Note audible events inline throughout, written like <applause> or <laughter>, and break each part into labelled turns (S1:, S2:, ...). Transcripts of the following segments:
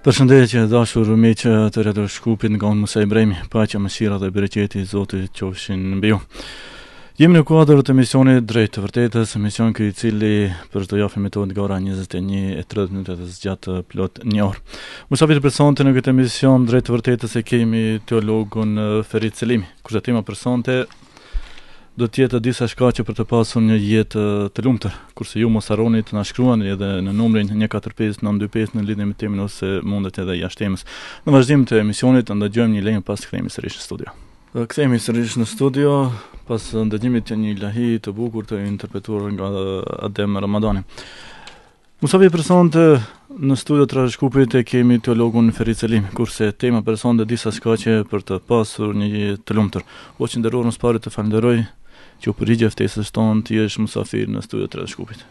S1: Përshëndetje shëndetje që dashur me që të redër shkupit nga unë mësaj brejmi, pa që mësira dhe bereqeti i Zotit që ushin në bjo. Jemi në kuadrë të misioni drejtë të vërtetës, mision këj cili për shdo jafi me të nga ora 21 e 30 minutet e zgjatë pilot një orë. Mësafit për sante në këtë mision drejtë të vërtetës e kemi teologun Ferit Selimi. Kërshatima për sante, do të jetë disa shkaqe për të pasur një jetë të lumtur. Kurse ju mos harroni të na shkruani edhe në numrin 145925 në lidhje me temën ose mundet edhe jashtë temës. Në vazhdim të emisionit do dëgjojmë një lëngë pas kthehemi sërish në studio. kthehemi sërish në studio pas ndëgjimit të një lahi të bukur të interpretuar nga Adem Ramadani. Mosave personte në studio të Trashëkupit e kemi teologun Ferri Celim, kurse tema personte disa shkaqe për të pasur një jetë të lumtur. Ju falenderoj së pari të falenderoj që u përgjigje ftesës tonë ti jesh musafir në studio të Shkupit.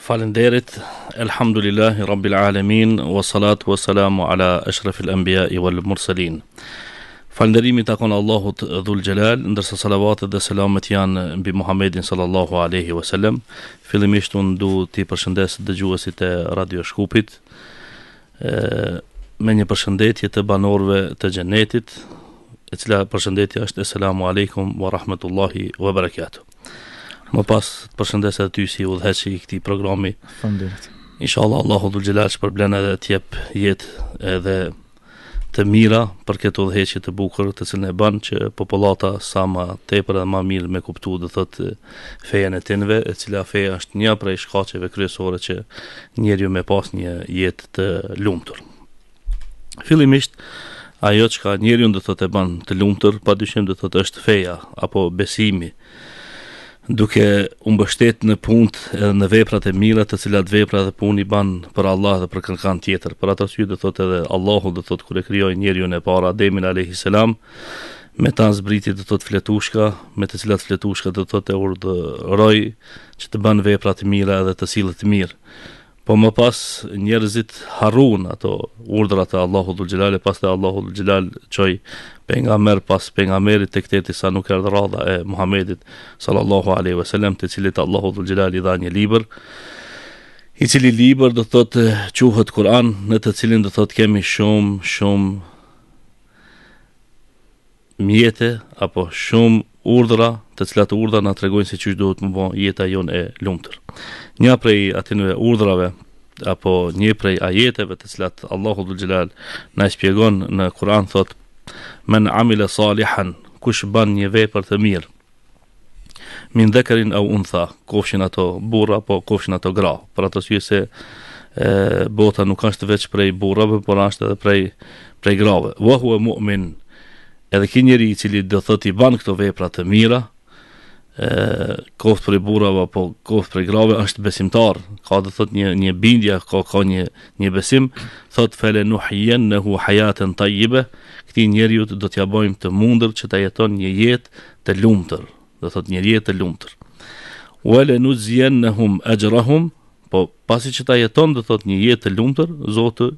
S2: Falenderit, elhamdulillahi rabbil alamin, wa salatu wa salamu ala ashrafil anbiya wal mursalin. Falënderimi takon Allahut Dhul Xhelal, ndërsa salavatet dhe selamet janë mbi Muhamedit sallallahu alaihi wasallam. Fillimisht unë du të përshëndes dëgjuesit e Radio Shkupit ë me një përshëndetje të banorëve të xhenetit, e cila përshëndetja është selamun Aleikum wa rahmatullahi wa barakatuh. Më pas të të ty si u dheqë i këti programi Inshallah, Allah hudhu gjelash për blenë edhe tjep jet edhe të mira Për këtë u dheqë të bukër të cilën e banë që popolata sa ma tepër edhe ma mirë me kuptu dhe thët feja në tinve E cila feja është një prej shkaceve kryesore që njerë ju me pas një jet të lumëtur Filimisht, ajo që ka njeri unë dhe thot e ban të lumëtër, pa dyshim dhe thot është feja, apo besimi, duke unë bështet në punt edhe në veprat e mirat, të cilat veprat dhe puni ban për Allah dhe për kërkan tjetër, për atë që dhe thot edhe Allahu dhe thot e kryoj njeri unë e para, Ademin a.s. me ta në zbriti dhe thot fletushka, me të cilat fletushka dhe thot e urdë roj, që të ban veprat e mirat dhe të silët e mirë. Po më pas njerëzit harun ato urdrat e Allahu dhul gjelale, pas të Allahu dhul gjelale qoj penga merë pas penga merit të këteti sa nuk erdhë radha e Muhammedit sallallahu aleyhi ve sellem të cilit Allahu dhul gjelale i dha një liber, i cili liber dhe thot quhët Kur'an në të cilin dhe thot kemi shumë, shumë mjete apo shumë urdhra, të cilat urdhra na tregojnë se çish duhet të bëj jeta jonë e lumtur. Një prej atyre urdhrave apo një prej ajeteve të cilat Allahu dhul xhelal na shpjegon në Kur'an thot men amila salihan kush ban një vepër të mirë min dhekerin au untha kofshin ato burra apo kofshin ato gra për ato syje se e, bota nuk është veç prej burrave por është edhe prej prej grave wa huwa mu'min edhe ki njeri i cili dhe thot i ban këto vepra të mira, e, koftë për i burave apo koftë për i grave, është besimtar, ka dhe thot një, një bindja, ka, ka një, një besim, thot fele nuhijen në hu hajatën ta jibe, këti njeri ju të t'ja bojmë të mundër që të jeton një jetë të lumëtër, dhe thot një jetë të lumëtër. Uele nu zjenë në hum e gjërahum, po pasi që ta jeton dhe thot një jetë të lumëtër, zotë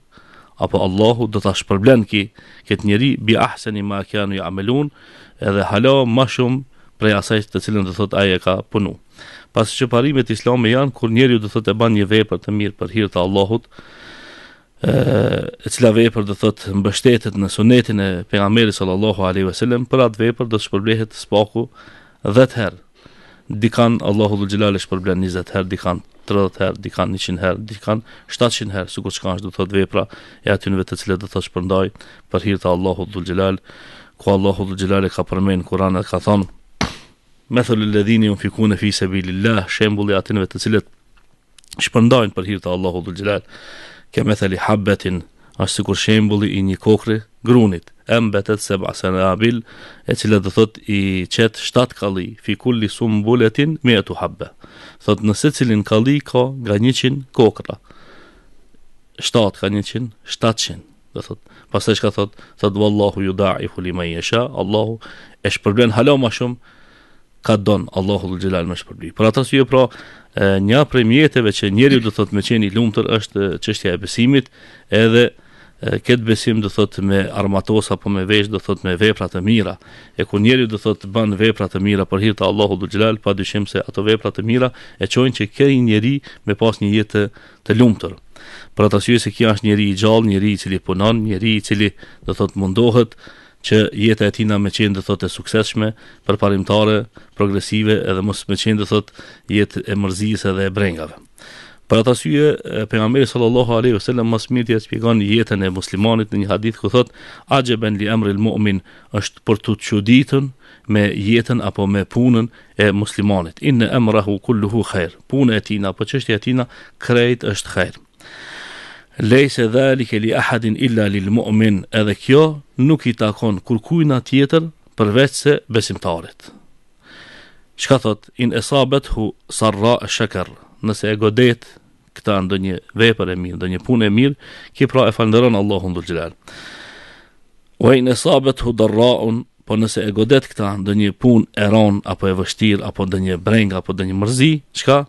S2: apo Allahu do ta shpërblen ki këtë njeri bi ahseni ma kanu ya'malun edhe halo më shumë prej asaj të cilën do thot ai e ka punu. Pas që parimet islame janë kur njeriu do thot e bën një vepër të mirë për hir të Allahut, e, cila vepër do thot mbështetet në sunetin e pejgamberit sallallahu alaihi wasallam, për atë vepër do shpërblehet spaku 10 herë. Dikan Allahu dhul gjelale shpërblen 20 herë, dikan 30 herë, dikan 100 herë, dikan 700 herë, sikur çka është do të thot vepra e aty në vetë do të shpërndaj për hir të Allahut dhul xhelal, ku Allahu dhul xhelal ka përmend Kur'an ka thonë Methëllu ledhini unë fiku në fise bilillah, shembuli atinëve të cilët shpërndajnë për hirtë Allahu dhul gjelal, ke methëli habbetin është sikur shembulli i një kokre grunit, embetet se basen e abil, e cilë dhe thot i qetë shtatë kali, fi kulli sumë buletin, me e tu habbe. Thot nëse cilin kali ka nga një qinë kokra, shtatë ka një qinë, shtatë qinë, dhe thot. Pas të shka thot, thot vallahu ju da i huli me jesha, Allahu e shpërblen halo ma shumë, ka donë Allahu dhe gjelal me shpërbli. Për atës ju jo, pra, një prej mjetëve që njeri dhe thot me qeni lumtur është çështja e besimit, edhe këtë besim do thot me armatos apo me vesh do thot me vepra të mira e ku njeriu do thot bën vepra të mira për hir të Allahut do xhelal pa dyshim se ato vepra të mira e çojnë që këri njeri me pas një jetë të, lumtur për ato syse kjo është njeri i gjallë njeri i cili punon njeri i cili do thot mundohet që jeta e tij na më qenë do thot e suksesshme përparimtare progresive edhe mos më qenë do thot jetë e mërzisë dhe e brengave Për atë syje, pejgamberi sallallahu alaihi wasallam më shumë ti shpjegon jetën e muslimanit në një hadith ku thot: "Ajaban li al mu'min" është për të çuditën me jetën apo me punën e muslimanit. Inna amrahu kulluhu khair. Puna e tij apo çështja e tij krejt është khair. Lejse dhali ke li ahadin illa li lmu'min edhe kjo nuk i takon kërkujna tjetër përveç se besimtarit. Shka thot, in esabet hu sarra e shaker nëse e godet këta ndë një vepër e mirë, ndë një punë e mirë, ki pra e falëndëron Allahun dhul gjelal. O e në sabet hu dërraun, po nëse e godet këta ndë një punë e ronë, apo e vështirë, apo ndë një brengë, apo ndë një mërzi, qka?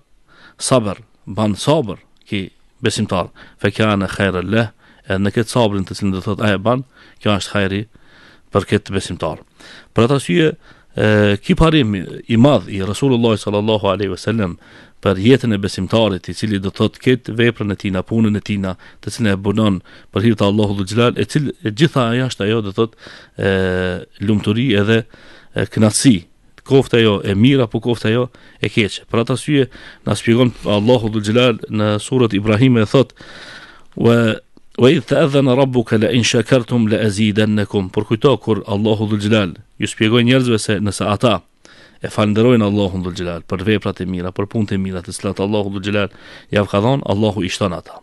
S2: Sabër, banë sabër, ki besimtar, fe kja në kajrë le, e në këtë sabërin të cilën dhe thotë aje banë, kjo është kajri për këtë besimtar. Për ki parim i madh i Resulullah sallallahu alaihi wasallam për jetën e besimtarit i cili do të thotë këtë veprën e tij na punën e tij na të cilën e bënon për hir të Allahut dhul xhelal e cil e gjitha jashtë ajo do të thotë e lumturi edhe e knaci kofta jo e mirë apo kofta jo e keq për atë arsye na shpjegon Allahu dhul xhelal në surën Ibrahim e thotë wa Wa idh rabbuka la in shakartum la azidannakum. Por kujto kur Allahu Dhul Jalal ju spjegoj njerëzve se nëse ata e falenderojnë Allahun Dhul Jalal për veprat e mira, për punët e mira të slatë Allahu Dhul Jalal ia ka dhonë, Allahu i ata.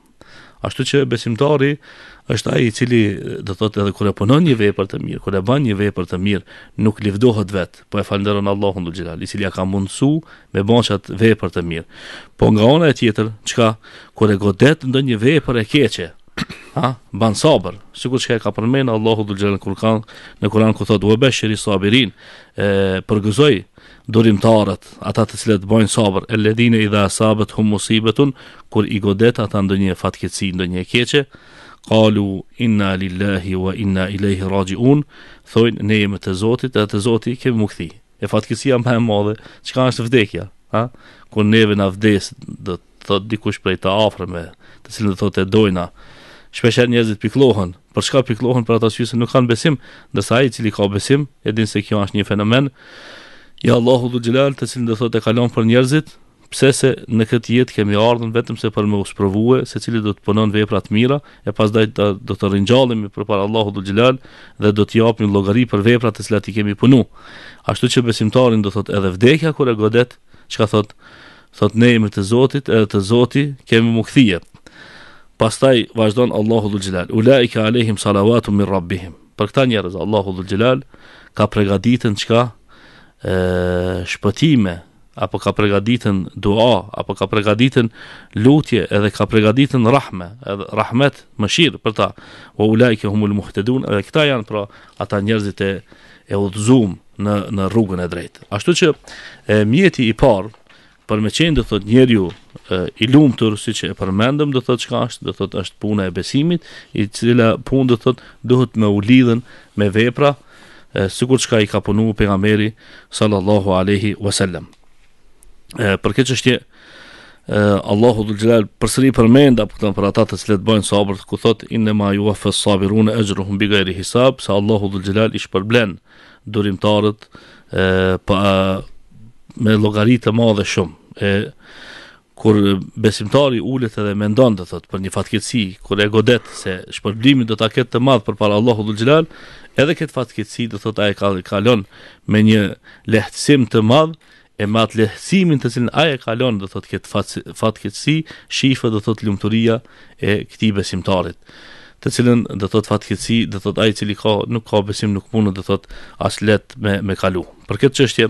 S2: Ashtu që besimtari është ai i cili do thotë edhe kur e punon një vepër të mirë, kur e bën një vepër të mirë, nuk lëvdohet vet, po e falenderon Allahun Dhul Jalal, i cili ja ka mundsuar me bësh atë vepër të mirë. Po nga ana e tjetër, çka kur e godet ndonjë vepër e keqe, ha, ban sabër, sikur që ka përmen Allahu dhul gjelën Kur'an, në kuran ku thotë u e beshëri sabirin, e, përgëzoj durimtarët, ata të cilët bojnë sabër, e idha i dhe asabët hum musibetun, kur i godet ata ndonjë një fatkeci, ndonjë e keqe, kalu inna lillahi wa inna ilaihi rajiun, un, thojnë ne jemi të zotit dhe të zotit kemi mukthi E fatkesia më e madhe, që ka është vdekja, ha? kur neve na vdes, dhe të thot dikush prej të afrëme, të cilën dhe e dojna, shpeshher njerëzit piklohen, për çka piklohen për ata që si nuk kanë besim, ndërsa ai i cili ka besim e din se kjo është një fenomen. i Allahu dhu gjelal të cilin dhe thot e kalon për njerëzit, pse se në këtë jetë kemi ardhën vetëm se për me usprovue, se cili do të punon të mira, e pas do të rinjallim për para Allahu dhu gjelal dhe do të japim logari për veprat të cilat i kemi punu. Ashtu që besimtarin do thotë edhe vdekja kër e godet, çka thotë thot, ne jemi të zotit edhe të zoti kemi mu Pastaj vazhdon Allahu dhul Jalal. Ulaika alehim salawatun min rabbihim. Për këta njerëz Allahu dhul Jalal ka përgatitur çka ë shpëtimë apo ka përgatitur dua apo ka përgatitur lutje edhe ka përgatitur rahme edhe rahmet mëshirë për ta wa ulaika humul muhtadun edhe këta janë pra ata njerëzit e e udhzum në në rrugën e drejtë ashtu që e, mjeti i parë për me qenë dhe thot njerë ju i lumtur siç që e përmendëm dhe thot çka është, dhe thot është puna e besimit, i cila pun dhe thot duhet me u lidhen me vepra, sikur çka i ka punu për sallallahu aleyhi wasallam. për këtë qështje, Allahu dhul gjelal përsëri përmenda për këtën për ata të cilët bëjnë sabër ku thot inë ma ju afës në e gjëru hëmbi gajri hisab se Allahu dhul gjelal ish përblen durimtarët e, me logaritë të madhe shumë e kur besimtari ulet edhe mendon të thot për një fatkeqësi, kur e godet se shpërblimi do ta ketë të madh përpara Allahut dhul xhelal, edhe këtë fatkeqësi do thot ai ka kalon me një lehtësim të madh e me atë lehtësimin të cilin ai e kalon do thot këtë fatkeqësi, shifë do thot lumturia e këtij besimtarit të cilën do thot fatkeqësi, do thot ai i cili ka nuk ka besim nuk mund të thot as let me me kalu. Për këtë çështje,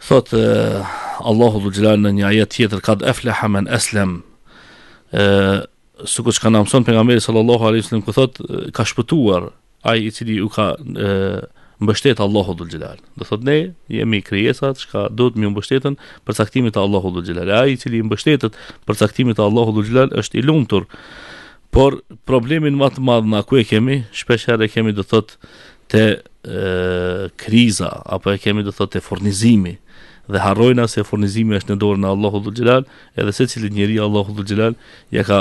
S2: Thot Allahu dhu gjelalë në një ajet tjetër Kad efle hamen eslem Suko që ka namëson Për nga meri sallallahu alai sallim Kë thot ka shpëtuar Ai i cili u ka e, mbështet Allahu dhu gjelalë Dhe thot ne jemi krijesat Shka do të mi mbështetën Për caktimit Allahu dhu gjelalë Ai i cili mbështetet për caktimit Allahu dhu gjelalë është i lumëtur Por problemin më të madh na ku e kemi, shpeshherë kemi do thot te e, kriza apo e kemi do thotë te furnizimi dhe harrojna se furnizimi është në dorën e Allahut dhul Gjelal, edhe se cilit njeri Allahut dhul Gjelal ja ka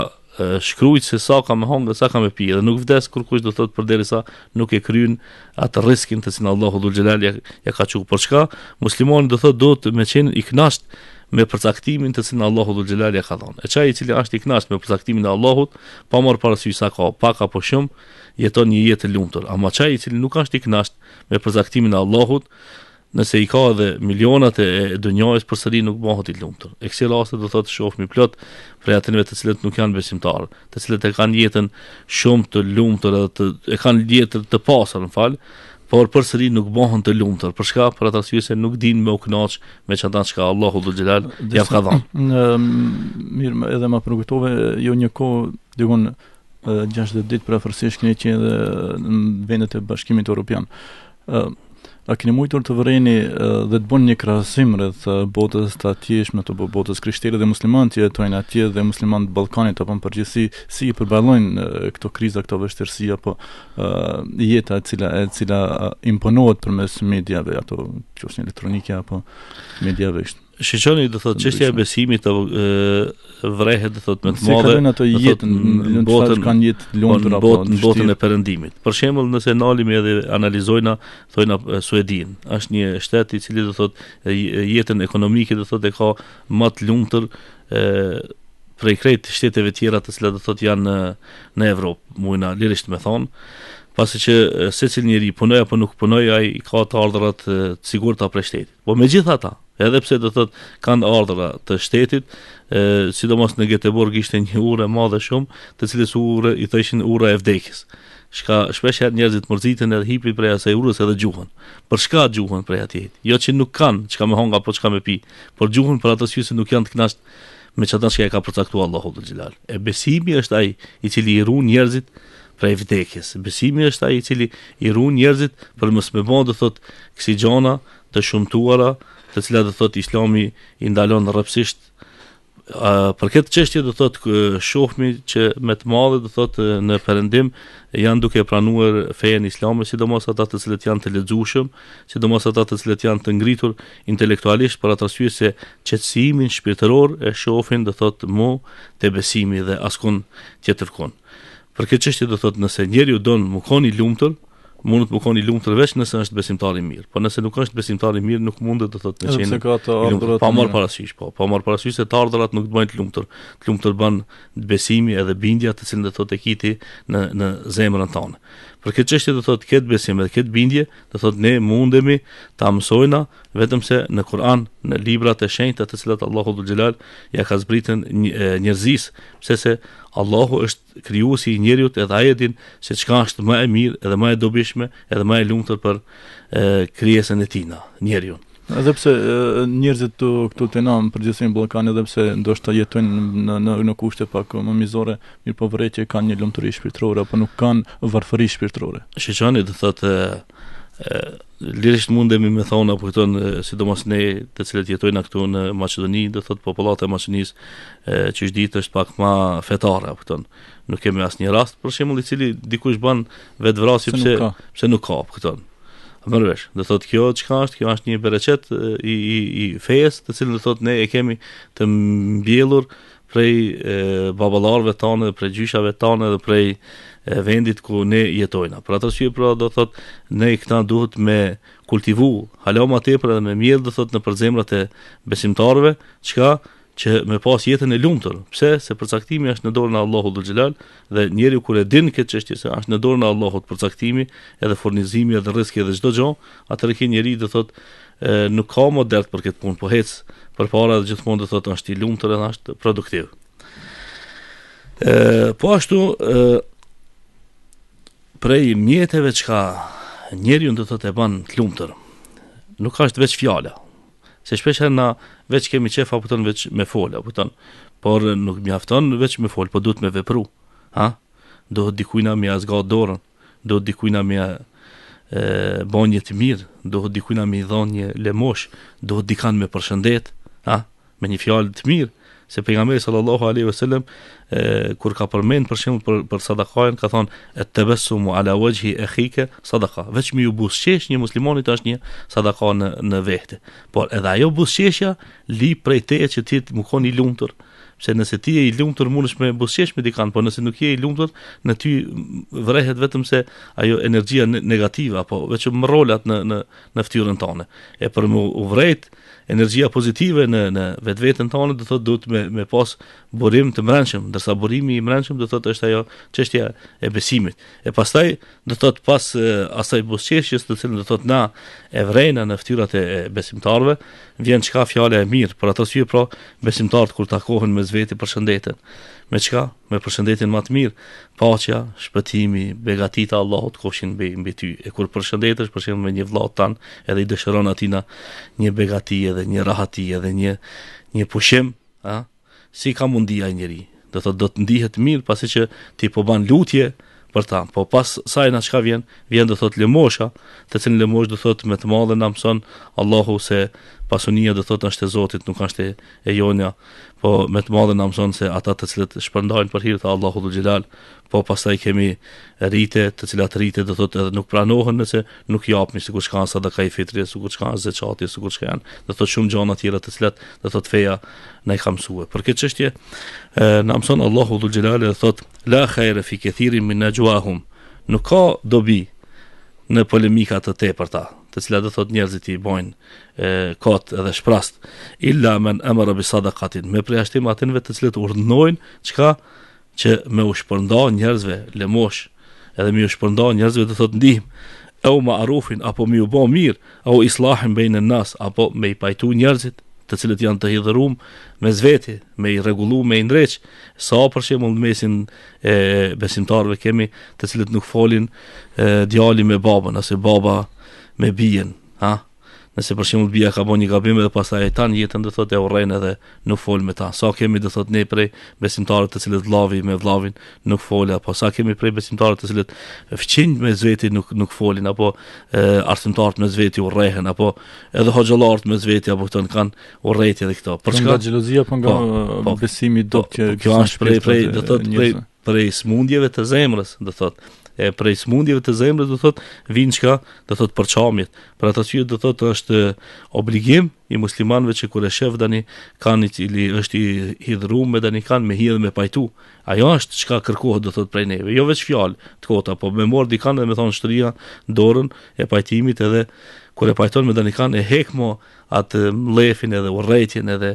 S2: shkrujt se sa ka me hongë sa ka me pi dhe nuk vdes kur kush do thot përderisa nuk e kryen atë riskin të sin Allahu dhul Gjelal ja, ja ka qukë për çka muslimon do thot do të me qenë i knasht me përcaktimin të sin Allahu dhul Gjelal ja ka dhënë e qaj i cili ashtë i knasht me përcaktimin e Allahut pa marë parasysh sa ka pak apo shumë jeton një jetë lumtur ama qaj i cili nuk është i knasht me përcaktimin e Allahut nëse i ka edhe milionat e dënjajës për sëri nuk bëhët i lumëtër. E kësi lasët do të të shofëmi plot prej atinve të cilët nuk janë besimtarë, të cilët e kanë jetën shumë të lumëtër edhe të, e kanë jetër të pasër në falë, por për sëri nuk bëhën të për përshka për atë asyve se nuk din me u knaqë me që ndanë shka, Allahu dhe gjelalë, jaf ka
S1: dhanë. <clears throat> Mirë, edhe ma përgjëtove, jo një ko, dykon, 60 ditë për afërsisht këni që në vendet e bashkimit Europian. A keni mujtur të vëreni dhe të bën një krasim rreth botës të atjesh të botës krishtere dhe musliman të jetojnë atje dhe muslimanët të Balkanit apo në përgjithsi si i përbalojnë këto kriza, këto vështërsi apo uh, jeta cila, e cila imponohet për mes medjave ato që është një elektronike apo medjave ishtë? Shiqoni do thotë çështja e
S2: besimit të vrehet do thotë me të madhe, Se kanë ato jetën në botën kanë jetë lumtur apo në po, botën e perëndimit. Për shembull, nëse nalim edhe analizojna thojna Suedin, është një shtet i cili do thotë jetën ekonomike do thotë e ka më të lumtur ë prej krejt shteteve tjera të cilat do thotë janë në në Evropë, muina lirisht me thon pasi që secili njeri punoj apo nuk punoj ai ka të ardhurat të sigurta për shtetin. Po megjithatë, edhe pse do thot kanë ardhra të shtetit, ë sidomos në Göteborg ishte një urë e madhe shumë, të cilës urë i thëshin urë e vdekjes. Shka shpesh herë njerëzit mërziten edhe hipi prej asaj urës edhe gjuhën. Për shka gjuhën prej atij? Jo që nuk kanë çka me honga apo çka me pi, por gjuhën për atë që nuk janë të kënaqsh me çata që e ka përcaktuar Allahu te Xhilal. E besimi është ai i cili i ruan njerëzit prej vdekjes. Besimi është ai i cili i ruan njerëzit për mos me bë do thot kësi gjona të shumtuara të cilat do thot Islami i ndalon rrëpsisht për këtë çështje do thot shohmi që me të madhe do thot në perëndim janë duke pranuar fejen islame sidomos ata të cilët janë të lexueshëm sidomos ata të cilët janë të ngritur intelektualisht për atë arsye se qetësimin shpirtëror e shohin do thot mu te besimi dhe askon tjetër kon për këtë çështje do thot nëse njeriu don mu koni i lumtur mund të mkoni lumt vetë nëse është besimtar i mirë. Po nëse nuk është besimtar i mirë, nuk mund të thotë të qenë. Sepse ka të ardhurat. Pa marr parasysh, po. Pa marr parasysh se të ardhurat nuk të bëjnë të lumtur. Të lumtur bën besimi edhe bindja të cilën do të thotë kiti në në zemrën tonë. Për këtë çështje do thotë këtë besim dhe këtë bindje, do thotë ne mundemi ta mësojna vetëm se në Kur'an, në librat e shenjta të cilat Allahu Dhul Jalal ja ka zbritur njerëzis, pse se Allahu është krijuesi i njerëzit edhe ai e din se çka është më e mirë dhe më e dobishme edhe më e lumtur për krijesën e tij njeriu.
S1: Edhe pse njerëzit këtu këtu të nam për gjithësi në edhe pse ndoshta jetojnë në në në kushte pak më mizore, mirë po vërejtje kanë një lumturi shpirtërore apo nuk kanë varfëri shpirtërore. Shiçani do thotë
S2: lirisht mundemi me thonë apo këton sidomos ne të cilët jetojnë këtu në Maqedoni do thot popullata e Maqedonisë që është ditë është pak më fetare apo këton nuk kemi asnjë rast për shembull i cili dikush bën vetvrasje pse pse nuk ka këton Mërvesh, dhe thot kjo që ka është, kjo është një bereqet i, i, i fejes, të cilë dhe thot ne e kemi të mbjellur prej e, babalarve dhe prej gjyshave tanë dhe prej e, vendit ku ne jetojna. Pra të që i pra dhe thot ne i këta duhet me kultivu halama të e dhe me mjellë dhe thot në përzemrat e besimtarve, që ka që me pas jetën e lumtur, pse se përcaktimi është në dorën e Allahut dhe xhelal dhe njeriu kur e din këtë çështje se është në dorën e Allahut përcaktimi, edhe furnizimi, edhe rreziku edhe çdo gjë, atëherë kë njeri do thotë nuk ka më dert për këtë punë, po hec përpara dhe gjithmonë do thotë është i lumtur edhe është produktiv. ë po ashtu ë prej mjeteve çka njeriu do thotë e bën të lumtur. Nuk ka as vetë fjala, se shpesh herë na veç kemi qef apo ton veç me fol apo ton por nuk mjafton veç me fol po duhet me vepru ha do dikujt na mja zgjat dorën do dikujt na mja e bën të mirë do dikujt na më dhon një lemosh do dikan me përshëndet ha me një fjalë të mirë se pejgamberi sallallahu alaihi wasallam kur ka përmend për shemb për për sadakën ka thonë et tabassumu ala wajhi akhika sadaka vetëm ju buzëqesh një muslimani tash një sadaka në në vete por edhe ajo buzëqeshja li prej teje që ti të mkon i lumtur se nëse ti je i lumtur mundesh me buzëqesh me dikant, por nëse nuk je i lumtur, në ty vrehet vetëm se ajo energjia negative apo vetëm mrolat në në në fytyrën tonë. E për më u vret energjia pozitive në në vetveten tonë do thotë duhet me me pas burim të mbrëmshëm, ndërsa burimi i mbrëmshëm do thotë është ajo çështja e besimit. E pastaj do thotë pas asaj buzëqeshjes të cilën do thotë na e vrejna në fytyrat e besimtarëve, vjen çka fjala e mirë për ato syje pra të kur takohen me zveti për me çka me përshëndetin më të mirë paqja shpëtimi begatita Allahut kofshin mbi mbi ty e kur përshëndetesh për shembull me një vëllai tan edhe i dëshiron atij një begati edhe një rahati edhe një një pushim a si ka mundi ai njeriu do të do të ndihet mirë pasi që ti po ban lutje për ta. Po pas saj na çka vjen, vjen do thot lëmosha, të cilin lëmosh do thot me të madhe na mëson Allahu se pasunia do thot është e Zotit, nuk është e jonja. Po me të madhe na mëson se ata të cilët shpërndajnë për hir të Allahut dhe Xhelal, po pastaj kemi rite të cilat rite do thotë edhe nuk pranohen nëse nuk japni sikur çka sa da ka i fitri sikur çka ze çati sikur çka janë do thotë shumë gjëra të tjera të cilat do thotë feja na i ka mësuar për këtë çështje na mëson Allahu dhul xhelali do thotë la khaira fi kathirin min najwahum nuk ka dobi në polemika të tepërta të cilat do thotë njerëzit i bojnë kot edhe shprast illa men amara bi sadaqatin me përjashtim atin të cilët urdhnojnë çka që me u shpërnda njerëzve lemosh edhe me u shpërnda njerëzve të thot ndihmë e u ma arufin, apo me u bo mirë, e u islahin bejnë nas, apo me i pajtu njerëzit, të cilët janë të hidhërum me zveti, me i regullu, me i ndreq, sa për që mund mesin e, besimtarve kemi, të cilët nuk folin e, djali me baba, nëse baba me bijen, ha? nëse për shembull bija ka bën një gabim dhe pastaj e tan jetën do thotë e urren edhe nuk fol me ta. Sa kemi do thotë ne prej besimtarëve të cilët vllavi me vllavin nuk fola, po sa kemi prej besimtarëve të cilët fqinj me zveti nuk nuk folin apo arsimtarët me zveti urrehen apo edhe hoxhallarët me zveti apo këto kanë urrëti edhe këto. Për çka xhelozia po nga
S1: po. besimi do të po, kjo është prej prej do thotë prej
S2: prej smundjeve të zemrës do thotë e prej smundjeve të zemrës do thot vin çka do thot për çamjet për ato që do thot është obligim i muslimanëve që kur e shef tani kanë cili është i hidhur me tani kanë me hidh me pajtu ajo është çka kërkohet do thot prej neve jo vetë fjalë të kota po me mor di kanë dhe me thon shtëria dorën e pajtimit edhe kur e pajton me Danikan e hekmo atë lefin edhe urrëtin edhe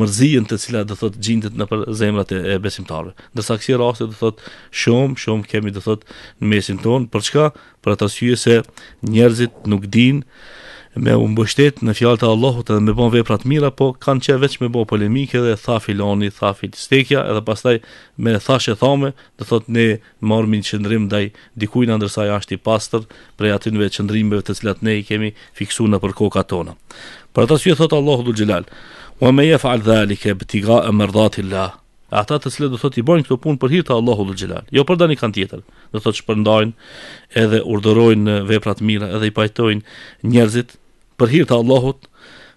S2: mërzien të cilat do thot gjindet në zemrat e, besimtarëve. Ndërsa kësaj rasti do thot shumë shumë kemi do thot në mesin ton për çka? Për atë syje se njerëzit nuk dinë me u mbështet në fjalë e Allahut edhe me bën vepra të mira, po kanë qenë vetëm me bëu polemike dhe tha filani, tha filistekja, edhe pastaj me thashë thame, do thotë ne marrim një qendrim ndaj dikujt na ndërsa ja është i pastër prej atyve qendrimeve të cilat ne i kemi fiksuar në për kokat tona. Për atë syë thot Allahu dhul xhelal, "Wa may yaf'al zalika ibtigha'a mardati Allah." Ata të cilët do thotë i bojnë këto punë për hir të Allahut dhul xhelal, jo për dani kan tjetër. Do thotë shpërndajnë edhe urdhërojnë vepra të mira edhe i pajtojnë njerëzit për hir të Allahut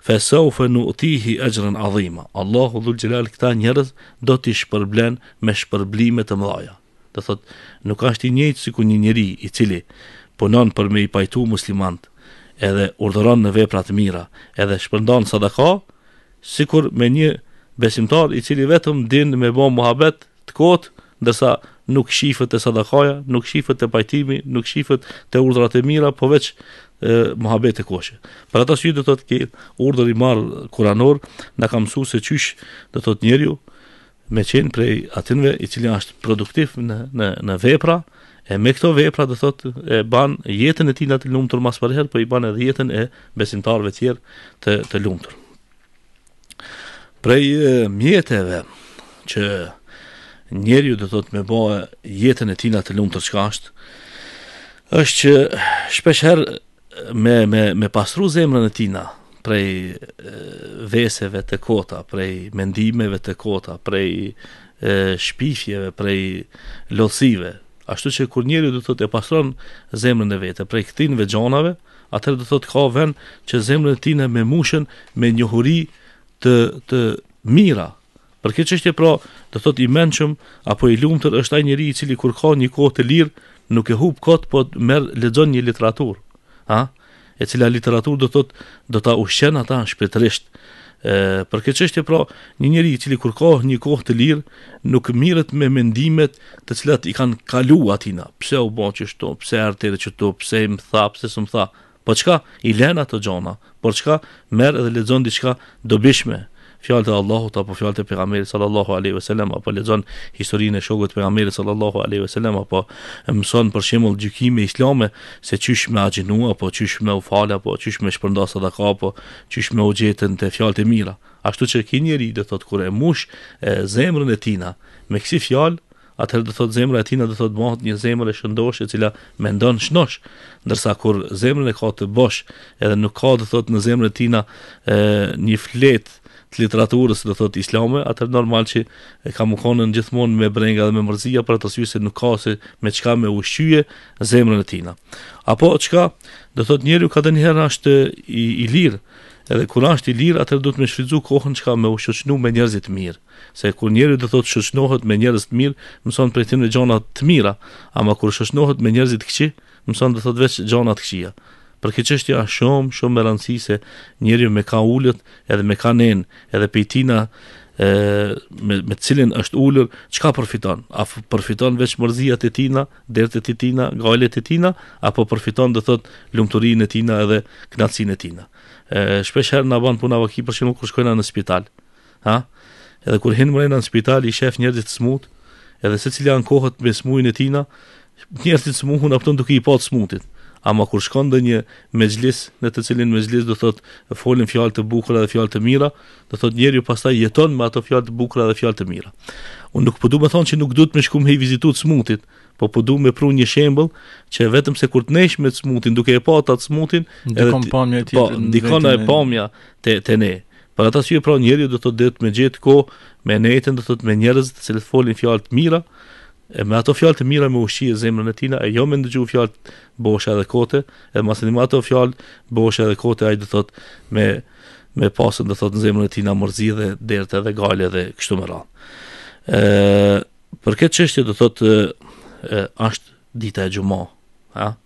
S2: fa sawfa nu'tihi ajran azima Allahu dhul jalal kta njerëz do t'i shpërblen me shpërblime të mëdha do thot nuk ka ashti njëjtë si ku një njëri i cili punon për me i pajtu muslimant edhe urdhëron në vepra të mira edhe shpërndan sadaka sikur me një besimtar i cili vetëm din me bë muhabbet të kot ndërsa nuk shifët e sadakaja, nuk shifët e pajtimi, nuk shifët e urdrat e mira, po veç e mohabet e koshë. Për ato si do thotë ke urdhër i marr kuranor na ka mësuar se çysh do thotë njeriu me qenë prej atinve i cili është produktiv në, në, në vepra, e me këto vepra dhe thot e ban jetën e ti nga të lumëtur mas përherë, për po i ban edhe jetën e besimtarve tjerë të, të lumëtur. Prej e, mjeteve që njeri ju dhe thot me bo jetën e ti nga të lumëtur që ka është, është që shpesherë me me me pastru zemrën e tij na prej veseve të kota, prej mendimeve të kota, prej e, shpifjeve, prej lodhësive. Ashtu që kur njeriu do të thotë e pastron zemrën e vetë prej këtinve xhonave, Atër do të thotë ka vend që zemra e tij na me mushën me njohuri të të mira. Për këtë çështje pra, do thotë i mençëm apo i lumtur është ai njeriu i cili kur ka një kohë të lirë, nuk e hub kot, po merr lexon një literaturë a? e cila literaturë do thot do ta ushqen ata shpirtërisht. ë për këtë çështje pra, një njeri i cili kur ka një kohë të lirë, nuk mirret me mendimet të cilat i kanë kalu atina. Pse u bën çështo, pse erdhi edhe çto, pse më tha, pse s'm tha. Po çka i lën ato gjona Por çka merr edhe lexon diçka dobishme, fjalët e Allahut apo fjalët e pejgamberit sallallahu alaihi wasallam apo lexon historinë e shokut të pejgamberit sallallahu alaihi wasallam apo mëson për shembull gjykime islame se çysh me agjinu apo çysh me ufal apo çysh me shpërndas sadaka apo çysh me ujetën te fjalët e mira ashtu që ki njëri do thot kur e mush e, zemrën e tina me kësi fjal atëherë do thot zemra e tina do thot një zemër e shëndosh e cila mendon shnosh ndërsa kur zemrën e ka të bosh edhe nuk ka do thot në zemrën e tina e, një fletë të literaturës do thot islame, atë normal që e kam qenë gjithmonë me brenga dhe me mërzia, për atë syse nuk ka se me çka me ushqye zemrën e tina. Apo çka do thot njeriu ka dhënë herë është i, i lirë, edhe kur është i lirë atë do të më kohën çka me ushqeshnu me njerëz të mirë. Se kur njeriu do thot shoqënohet me njerëz të mirë, mëson prej tyre gjona të mira, ama kur shoqënohet me njerëz të këqij, mëson do thot vetë gjona të këqija. Për këtë që është shumë shumë e rëndësishme se njeriu me ka ulët edhe me ka nen, edhe pejtina e me me cilin është ulur çka përfiton a përfiton veç mërzia e tina derdet e tina galet e tina apo përfiton do thot lumturinë e tina edhe kënaqësinë e tina e shpesh herë na bën puna vaki për shkak kur shkojnë në spital ha edhe kur hinë mbrenda në spital i shef njerëz të smut edhe secili kohët me smujin e tina njerëzit smuhun apo duke i pa smutit ama kur shkon dhe një mezlis, në të cilin mezlis do thotë folin fjallë të bukura dhe fjallë të mira, do thotë njeriu pastaj jeton me ato fjallë të bukura dhe fjallë të mira. Unë nuk përdu po me thonë që nuk duhet të me shku me vizitu të smutit, po përdu po me pru një shembull që vetëm se kur të nesh me të smutin, duke e pa të atë smutin, ndikon pamja ti, po, ndikon e pamja të, ne. Për ata si e pra njeri do të dhëtë me gjithë ko, me nejten, do të dhëtë me njerëz të cilët folin fjallë të mira, e me ato fjalë të mira me ushqi zemrën e tina, e jo me ndëgju fjalë bosha edhe kote, e mas një me ato fjalë bosha edhe kote, a i dhe me, me pasën do thot në zemrën e tina mërzi dhe dert dhe gale dhe kështu më ranë. Për këtë qështje dhe thot është dita e gjumohë,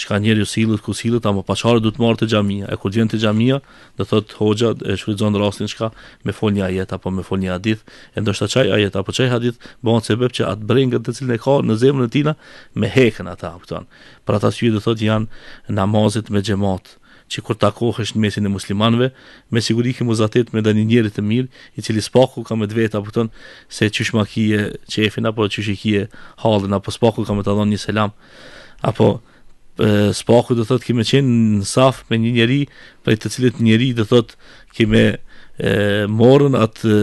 S2: çka njeriu sillet ku sillet apo pa çfarë duhet marrë të xhamia e kur vjen te xhamia do thot hoxha e shfrytzon rastin çka me fol një ajet apo me fol një hadith e ndoshta çaj ajet apo çaj hadith se sebeb që atë brengët të cilën e ka në zemrën e tina me hekën ata kupton për ata syje do thot janë namazit me xhamat që kur takohesh në mesin e muslimanëve, me siguri ke muzatet me dani njerit të mirë, i cili spaku ka me dvet apo ton se çish makie çefin apo çish kije hallën apo spaku ka me të dhënë një selam apo spaku do thot kemi qenë në saf me një njeri prej të cilët njeri do thot kemi e, morën atë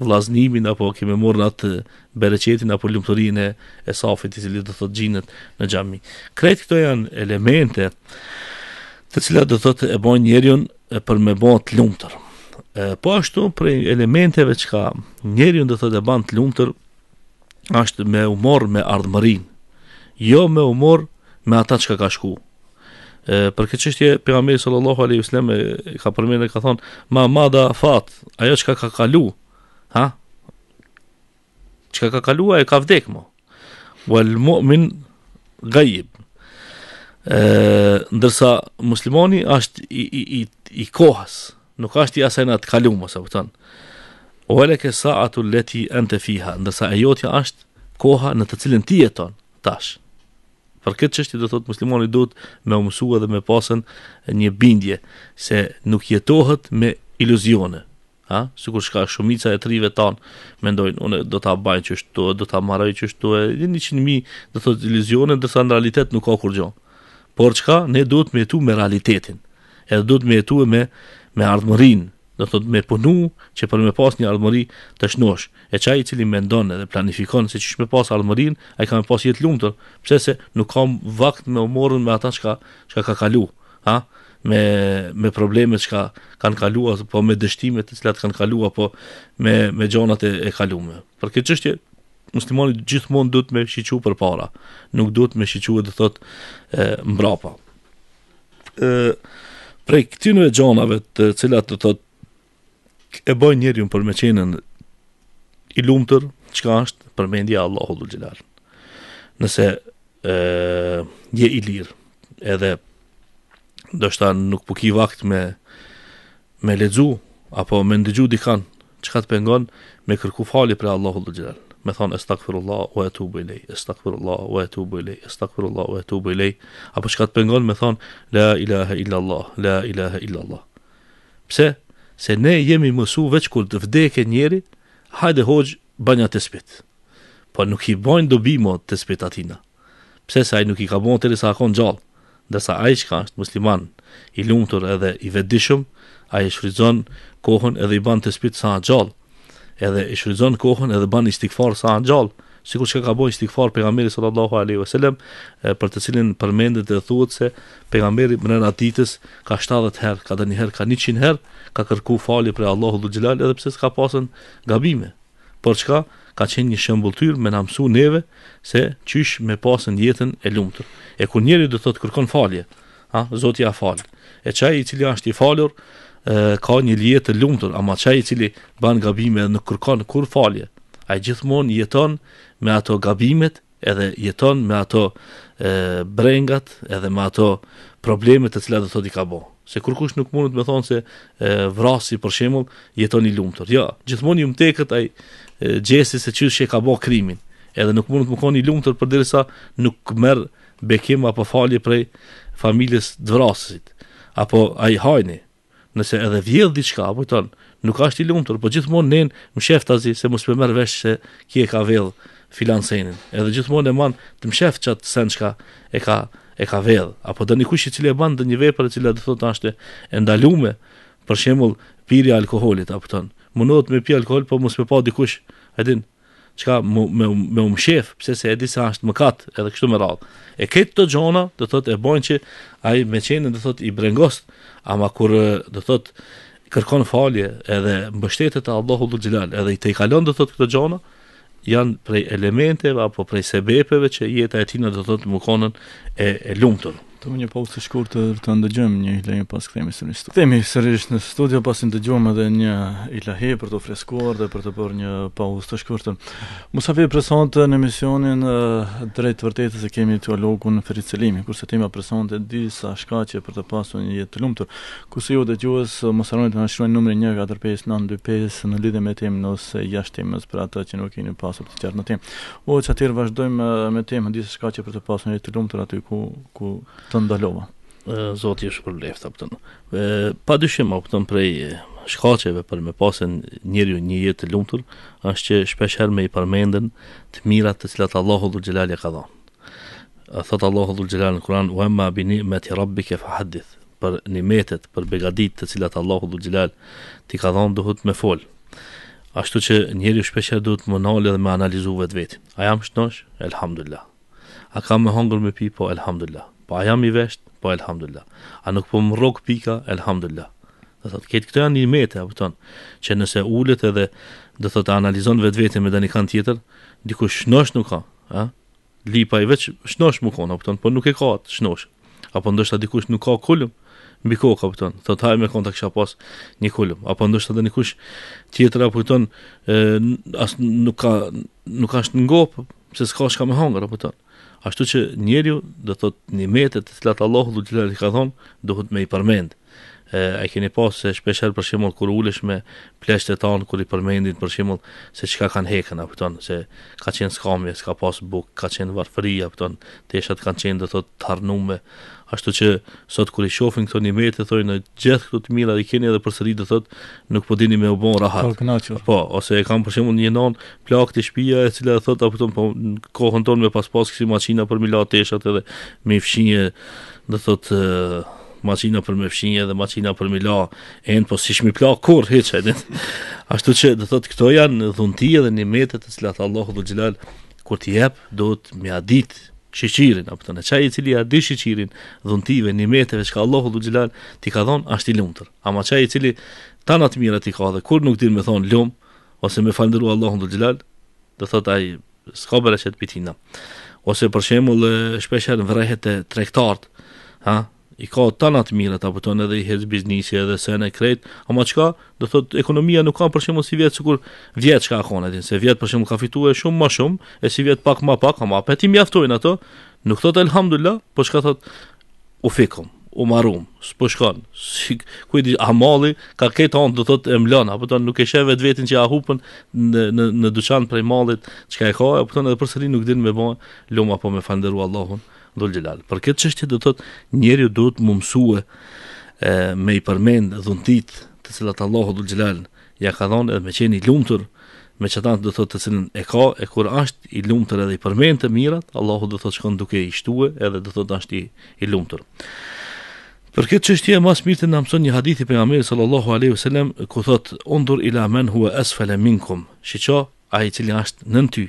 S2: vlaznimin apo kemi morën atë bereqetin apo lumturinë e, safit të cili do thot gjinët në gjami. Kretë këto janë elemente të cilat do thot e bën njerion për me bën të lumtur. Po ashtu prej elementeve që ka njerion do thot e bën të lumtur ashtë me umor me ardhëmërin. Jo me umor me ata që ka shku. E, për këtë qështje, shtje, sallallahu alaihi sallam e ka përmjene ka thonë, ma mada fat, ajo që ka kalu, ha? Çka ka kalu, ajo ka vdek, mo. Wal mu'min gajib. Ndërsa, muslimoni është i, i, i, i kohës, nuk ashtë i asajna të kalu, ose sa thon. O e sa'atu sa atu leti në të fiha, ndërsa e jotja ashtë koha në të cilën ti jeton tonë, tashë. Për këtë çështje do thotë muslimani duhet me umsua dhe me pasën një bindje se nuk jetohet me iluzione. Ha, sikur shka shumica e trive tan mendojnë unë do ta baj çështë, do ta marrë çështë, një çnim mi do thotë iluzione, do sa realitet nuk ka kur gjë. Por çka ne duhet me jetu me realitetin. Edhe duhet me jetu me me ardhmërinë, do thot me punu që për me pas një armëri të shnosh. E çaj i cili mendon edhe planifikon se ç'i shme pas armërin, ai ka me pas jetë lumtur, pse se nuk ka vakt me umorën me ata çka çka ka kalu, ha? me me probleme çka kanë kalu, apo me dështimet të cilat kanë kalu, apo me me gjonat e, e kaluara. Për këtë çështje muslimani gjithmonë duhet me shiqu për para, nuk duhet me shiqu do thot e, mbrapa. ë prej e gjonave të cilat do thot e bëj njeri unë për me qenën i lumëtër, qka është për mendja Allahu dhul gjelal. Nëse e, je i lirë, edhe dështë ta nuk po ki vakt me me ledzu, apo me ndëgju dikan, qka të pengon, me kërku fali për Allahu dhul gjelal. Me thonë, estakfirullah, o e tu bëjlej, estakfirullah, o e tu bëjlej, estakfirullah, o e tu bëjlej, apo qka të pengon, me thonë, la ilaha illallah, la ilaha illallah. Pse? Pse? se ne jemi mësu veç kur të vdekë njeri, hajde hoqë banja të spetë. Po nuk i bojnë dobi mo të spetë atina. Pse se aj nuk i ka bojnë të risa akon gjallë, ndërsa aj që ka është musliman, i lumëtur edhe i vedishëm, aj i shfridzon kohën edhe i banë të spetë sa gjallë, edhe i shfridzon kohën edhe banë i stikfarë sa gjallë, sikur çka ka bëj stikfar pejgamberi sallallahu alaihi wasallam për të cilin përmendet dhe thuhet se pejgamberi në natitës ka 70 herë, ka dhënë herë, ka 100 herë ka kërku falje për Allahu dhul xhelal edhe pse s'ka pasën gabime. Por çka ka qenë një shembull tyr me na mësu neve se çysh me pasën jetën e lumtur. E ku njëri do thotë kërkon falje, ha, Zoti ia fal. E çaj i cili është i falur ka një jetë të lumtur, ama çaj i cili bën gabime nuk kërkon kur falje a gjithmon jeton me ato gabimet edhe jeton me ato e, brengat edhe me ato problemet të cilat do thot i ka bo. Se kur kush nuk mundet me thonë se e, vrasi për shemull jeton i lumëtor. Ja, jo, gjithmon i më ai i gjesi se qështë që e ka bo krimin edhe nuk mundet me thonë i lumëtor për dirisa nuk merë bekim apo falje prej familjes dvrasësit apo a i hajni nëse edhe vjedh diçka, apo i nuk është i lumtur, po gjithmonë nën mshef tazi se mos për merr vesh se kje e ka vell filancenin. Edhe gjithmonë e manë të mshef çat sen çka e ka e ka vell, apo një kush i cili e bën ndonjë vepër e cila do thotë është e ndalume, për shembull pirja e alkoolit apo ton. Mundot me pi alkool, po mos për pa dikush, a din çka me me, me pse se e di se është mëkat, edhe kështu me radhë. E këtë të gjona, do thotë e bojnë që ai me çenin do thotë i brengost, ama kur do thotë kërkon falje edhe mbështetet e Allahu dhe Xhelal edhe i tejkalon do thotë këto gjona janë prej elementeve apo prej sebepeve që jeta e tij do thotë mukonën e, e lumtur.
S1: Të një pauzë po të shkurë të të ndëgjëm një ilahi pas këthemi së një studio. Këthemi sërish në studio pas të ndëgjëm edhe një ilahi për të freskuar dhe për të për një pauzë të shkurë të. Musa fi presonte në emisionin drejtë vërtetës e kemi të alogun në fericilimi, kurse tema presonte disa shkace për të pasu një jetë të lumëtur. Kusë ju dhe gjuhës, musa rënë të nëshruaj numri 1, 4, në lidhe me temë nëse jashtë temës për atë që nuk keni pasur të qartë në temë. O që atirë vazhdojmë me temë disa shkace për të pasu një jetë të lumëtur aty ku, ku të ndalova. Zoti është për left, për të në.
S2: Pa dyshim, apë të prej shkaceve për me pasen njëri një jetë të lumëtur, është që shpesher me i përmendën të mirat të cilat Allahu dhul gjelalja ka dhanë. Thot Allahu dhul gjelalja në kuran, u emma bini me të rabbi ke për nimetet, për begadit të cilat Allahu dhul gjelal ti ka dhanë duhet me folë. Ashtu që njëri shpesher duhet më nalë dhe me analizu vetë A jam shtë Elhamdulillah. A kam me hongër me pi? Po, elhamdulillah. Po a jam i vesht, po elhamdulillah. A nuk po më rok pika, elhamdulillah. Dhe thot, ketë këto janë një mete, apë tonë, që nëse ullet edhe, dhe thot, analizon vetë vetë me dhe një kanë tjetër, diku shnosh nuk ka, a? Lipa i veç, shnosh më konë, apë po nuk e ka atë shnosh. Apo ndështë ta dikush nuk ka kullum, mbi kokë, apë tonë, thot, hajme konë të kësha pas një kullum. Apo ndështë ta dhe nikush tjetër, apë tonë, as nuk ka, nuk ka shtë ngopë, se s'ka shka me hangër, apë tonë. Ashtu që njeriu do thot nimetet të cilat Allahu do të i ka dhon, duhet me i përmend e keni pas se shpesher për shembull kur ulesh me pleshtet tan kur i përmendin për shembull se çka kanë hekën apo thon se ka qenë skamje, s'ka pas buk, ka qenë varfëri apo thon teshat kanë qenë do të thotë të ashtu që sot kur i shohin këto nimet e thonë gjithë këto të mira i keni edhe përsëri do thotë nuk po dini me u bon rahat po, po ose e kanë për shembull një non plak të shtëpia e cila e thotë apo thon po kohën tonë me pas pas makina për milat teshat edhe me fshinje do thotë maçina për mëfshinë dhe maçina për mila end po siç më pla kur hiç <laughs> atë ashtu që do thotë këto janë dhunti dhe nimete të cilat Allahu dhe Xhelal kur t'i jep, do të më ha dit shiçirin apo thonë çaj i cili ha dit shiçirin dhuntive nimeteve që Allahu dhe Xhelal ti ka dhon është i lumtur ama çaj i cili tanat atë mirë ti ka dhe kur nuk din me thon lum ose me falëndru Allahu dhe Xhelal do thot ai s'ka bërë çet pitina ose për shembull shpeshherë vrejhet te tregtart ha i ka tana të mira apo tonë edhe i hedh biznesi edhe sa ne kret, ama çka, do thot, ekonomia nuk ka për shembull si vjet sikur vjet çka kanë atin, se vjet për shembull ka fituar shumë më shumë e si vjet pak më pak, ama pati mjaftojnë ato. Nuk thot elhamdullah, po çka thot, u fikum, u marum, s'po shkon. Si ku i di a malli ka këtë on do thot, e mlan, apo tonë nuk e sheh vet vetin që a hupën në në në dyqan prej mallit çka e ka, apo tonë edhe përsëri nuk din me bë, lum apo me falënderu Allahun dhul gjelal. Për këtë qështje dhe thot, njeri do të më mësue e, me i përmendë dhuntit të cilat Allahu dhul gjelal ja ka dhonë edhe me qeni i lumëtur me që tanë dhe thot të cilin e ka e kur ashtë i lumëtur edhe i përmend të mirat Allahu dhe thot shkon duke i shtue edhe dhe thot ashtë i, i lumëtur. Për këtë çështje e mas mirë të na mëson një hadith i pejgamberit sallallahu alaihi wasallam ku thotë undur ila man huwa asfala minkum, shiqo ai i cili është nën ty,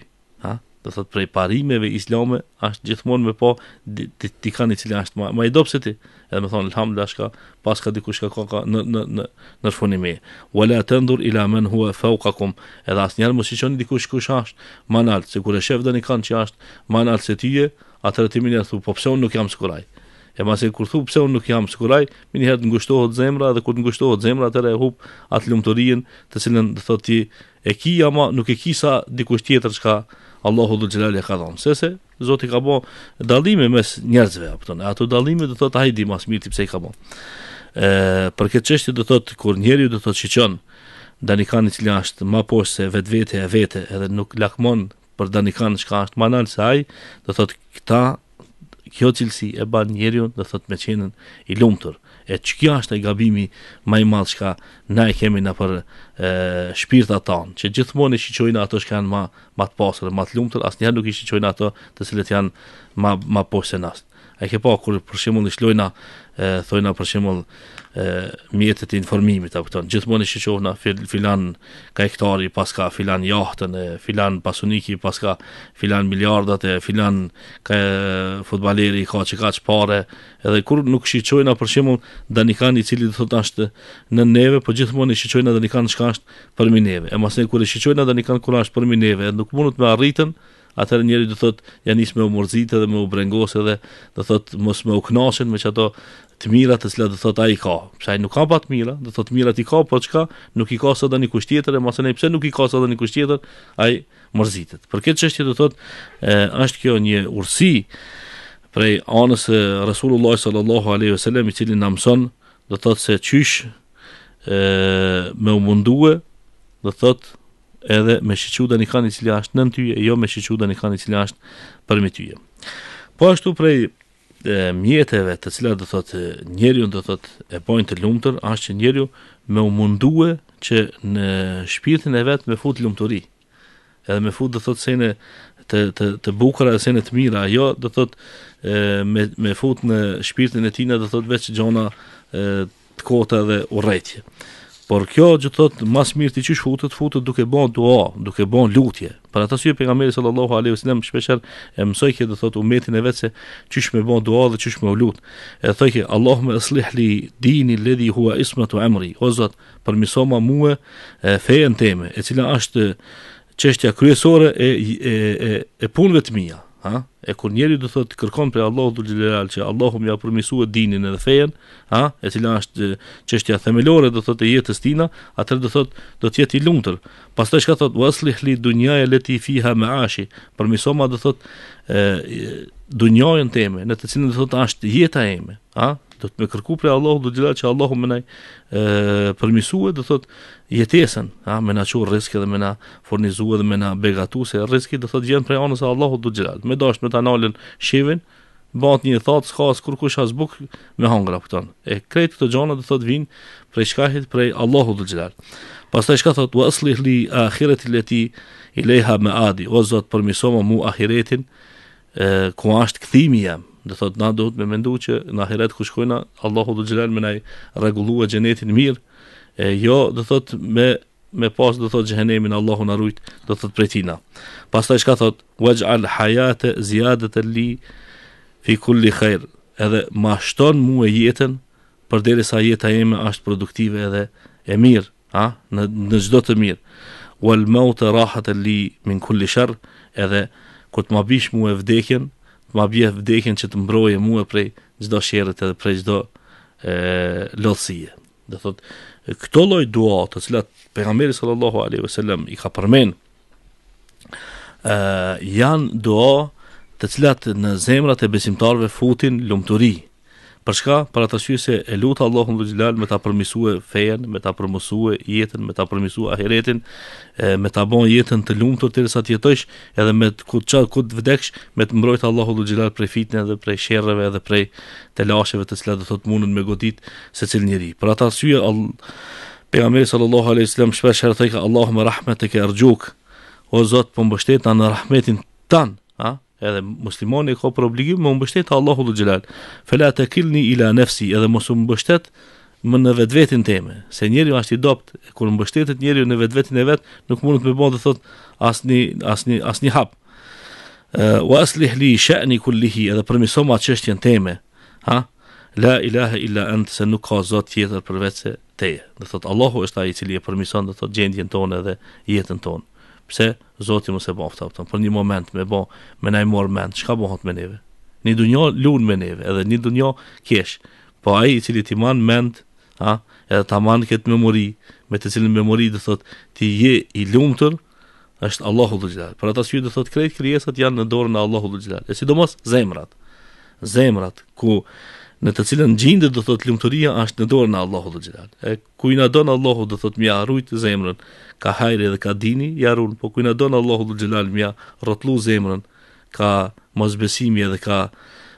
S2: do thot prej parimeve islame është gjithmonë me po ti, kanë i cili është ma, më i dopë ti edhe me thonë alhamdë është ka pas ka dikush ka ka në, në, në, në shfonimi wala tandur ila man hua faukakum edhe asë njerë i qëni dikush kush është ma nalt se kure shef doni kanë që është ma nalt se tyje atër të minja thu po pse unë nuk jam së kuraj e mas kur thu pse unë nuk jam së kuraj njëherë herë të ngushtohet zemra dhe kur të ngushtohet zemra atër e hub atë lumturinë të cilën dhe thot ti e ki ama nuk e kisa dikush tjetër çka Allahu dhul gjelali e ka dhonë. Se se, Zoti ka bo dalime mes njerëzve, apëton, e ato dalime dhe thot, a i di mas mirë të pse i ka bo. E, për këtë qështi dhe thot, kur njeri dhe thot që qënë, dhe që i është ma poshë se vetë vete e vete, edhe nuk lakmonë për dhe që ka shka është manalë se a i, dhe thot, këta, kjo cilësi e ban njeri dhe thot me qenën i lumëtur e që kjo është e gabimi ma i madhë që na e kemi në për shpirta tanë, që gjithmonë i shqyqojnë ato që janë ma të pasër, ma të lumëtër, asë njëherë nuk i shqyqojnë ato të cilët janë ma, ma poshë se nasë. E ke pa, kërë përshimull në shlojna, thojna përshimull mjetet e informimit apo ton. Gjithmonë e shoh na fil, filan ka hektari paska filan jahtën, e, filan pasuniki paska filan miliardat e filan ka futbolleri ka çka çka parë. Edhe kur nuk shiqojnë na për shembull Danikan i cili thotë është në neve, po gjithmonë e shiqojnë na Danikan çka është për mi neve. E mos ne kur e shiqojnë na Danikan kur është për mi neve, nuk mundot me arritën, atëherë njeri do thot ja nis me umorzit edhe me u brengos edhe do thot mos me u knoshin me çato të mira të cilat do thot ai ka. Pse ai nuk ka pa të mira, do thot të mirat i ka, po çka nuk i ka sot tani kusht tjetër, e mos e pse nuk i ka sot tani kusht tjetër, ai morzitet. Për këtë çështje do thot është kjo një ursi prej anës e Resulullah sallallahu alaihi wasallam i cili na mëson do thot se çysh me u mundue do thot edhe me shiquda një kanë i cili ashtë nën tyje, jo me shiquda një kanë i cili ashtë për me tyje. Po ashtu prej e, mjeteve të cilat dhe thot njeri unë dhe thot e pojnë të lumëtër, ashtë që njeri unë me umundue që në shpirtin e vetë me fut lumëtëri, edhe me fut dhe thot sejnë të, të, të bukra dhe sejnë të mira, jo dhe thot e, me, me fut në shpirtin e tina dhe thot veç që gjona të të kota dhe urrejtje. Por kjo gjithë thot mas mirë ti qysh futët, futët duke bon dua, duke bon lutje. Për atë syrë për nga meri sallallahu alaihi wasallam, shpesher e që dhe thot u metin e vetë se qysh me bon dua dhe qysh me lutë. lut. E që Allah me eslihli dini ledhi hua ismatu të emri. O zot, për misoma mua e fejën teme, e cila ashtë çështja kryesore e, e, e, e punëve të mija ha? e kur njeri do thot kërkon prej Allahu dhul që Allahu mja përmisua dinin edhe fejen ha? e cila është qështja themelore do thot e jetës tina atër do thot do tjeti lungëtër pas të shka thot li hli e leti fiha me ashi përmisoma do thot e, dunjajën teme në të cilën do thot ashtë jeta eme ha? do të me kërku për Allahu dhul gjeleral që Allahu mënaj përmisua do thot jetesën, a me na çur riski dhe me na furnizuar dhe me na begatu se riski do thotë gjën prej anës së Allahut do xhelal. Me dashnë ta nalën shivin, bën një thot s'ka as kurkush as buk me hangra fton. E kret këto gjona do thotë vin prej shkahit prej Allahut do xhelal. Pastaj shka thot wa aslih li akhirati lati ilaha maadi, o zot përmisom mu ahiretin e, ku është kthimi jam. Do thotë na duhet me mendu që na ahiret ku shkojna Allahu do xhelal me nai rregullua xhenetin mirë e, jo do thot me me pas do thot xhenemin Allahu na rujt do thot prej tina pastaj çka thot waj'al hayata ziyadatan li fi kulli khair edhe ma shton mua jetën për deri sa jeta ime është produktive edhe e mirë a në në çdo të mirë wal maut rahatan li min kulli shar edhe kur të ma bish mua vdekjen të ma bje vdekjen që të mbroje mua prej çdo sherrit edhe prej çdo lodhësie do thot këto lloj dua të cilat pejgamberi sallallahu alaihi wasallam i ka përmend janë dua të cilat në zemrat e besimtarëve futin lumturi Për shka, për atë asyë se e lutë Allahun dhe gjilal me ta përmisue e fejen, me ta përmisue jetën, me ta përmisue e ahiretin, me ta bon jetën të lumë të të tërës atë jetësh, edhe me të kutë qatë kutë vëdeksh, me të mbrojtë Allahun dhe gjilal prej fitnë dhe prej shereve dhe prej të lasheve të cilat dhe thotë munën me godit se cilë njëri. Për atë asyë, për amërë sallallahu a.s. shpesh herë të të të të të të të të të të të të edhe muslimani ka për obligim me mbështetja Allahu dhe Xhelal. Fela takilni ila nafsi, edhe mos u mbështet më në vetvetin teme se njeriu është i dopt kur mbështetet njeriu në vetvetin e vet, nuk mund të më bëjë të thot asni asni asni hap. Wa aslih li sha'ni kullihi, edhe për mësoma çështjen time, ha? La ilaha illa ant, se nuk ka zot tjetër përveç teje. Do thot Allahu është ai i cili e përmison do thot gjendjen tonë edhe jetën tonë pse Zoti mos e bofta ata. Për një moment me bë, me nai mor mend, çka bëhet me neve? Në dunjë lund me neve, edhe në dunjë kesh. Po ai i cili ti man mend, ha, edhe ta man këtë memori, me të cilën memori do thotë ti je i lumtur, është Allahu dhe gjelal. Për ata syrë dhe thot, krejt kryesat janë në dorën e Allahu dhe gjelal. E sidomos zemrat. Zemrat, ku në të cilën gjindet do thot lumturia është në dorën e Allahut dhe xhelal. E kujt na don Allahu do thot mja rujt zemrën, ka hajri dhe ka dini, ja rujt, po kujt na don Allahu dhe xhelal mja rrotllu zemrën, ka mosbesimi dhe ka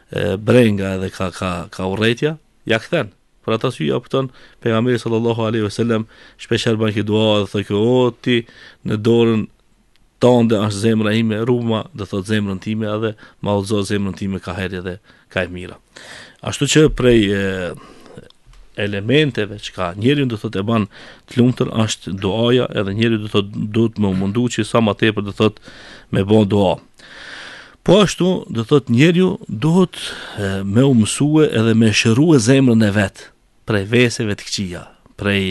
S2: e, brenga dhe ka ka ka urrëtia, ja kthen. Për atë sy pëton, pejgamberi sallallahu aleyhi wasallam shpesher herë bën dua dhe thotë kjo o ti në dorën tonde është zemra ime, rruma do thot zemrën time edhe ma zemrën time ka hajri dhe ka e mira. Ashtu që prej e, elementeve që ka njeriu do thotë e bën të lumtur është duaja edhe njeriu do thotë duhet më mundu që sa më tepër do thotë me bë dua. Po ashtu do thotë njeriu duhet më u mësua edhe më shërua zemrën e vet prej veseve të këqia, prej